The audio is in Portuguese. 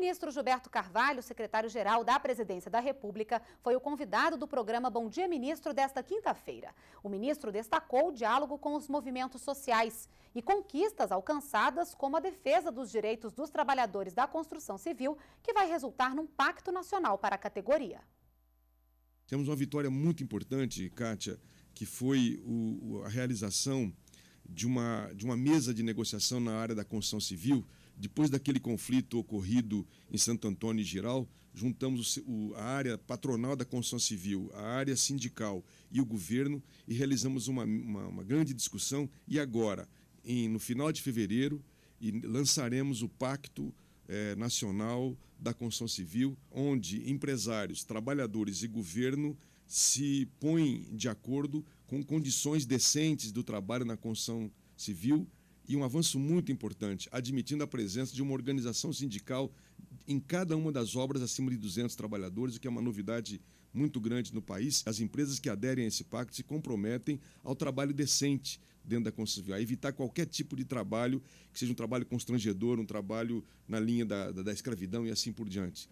ministro Gilberto Carvalho, secretário-geral da Presidência da República, foi o convidado do programa Bom Dia Ministro desta quinta-feira. O ministro destacou o diálogo com os movimentos sociais e conquistas alcançadas, como a defesa dos direitos dos trabalhadores da construção civil, que vai resultar num pacto nacional para a categoria. Temos uma vitória muito importante, Kátia, que foi o, a realização de uma, de uma mesa de negociação na área da construção civil, depois daquele conflito ocorrido em Santo Antônio e Giral, juntamos o, o, a área patronal da construção civil, a área sindical e o governo e realizamos uma, uma, uma grande discussão. E agora, em, no final de fevereiro, lançaremos o Pacto eh, Nacional da Construção Civil, onde empresários, trabalhadores e governo se põe de acordo com condições decentes do trabalho na construção civil e um avanço muito importante, admitindo a presença de uma organização sindical em cada uma das obras acima de 200 trabalhadores, o que é uma novidade muito grande no país. As empresas que aderem a esse pacto se comprometem ao trabalho decente dentro da construção civil, a evitar qualquer tipo de trabalho que seja um trabalho constrangedor, um trabalho na linha da, da, da escravidão e assim por diante.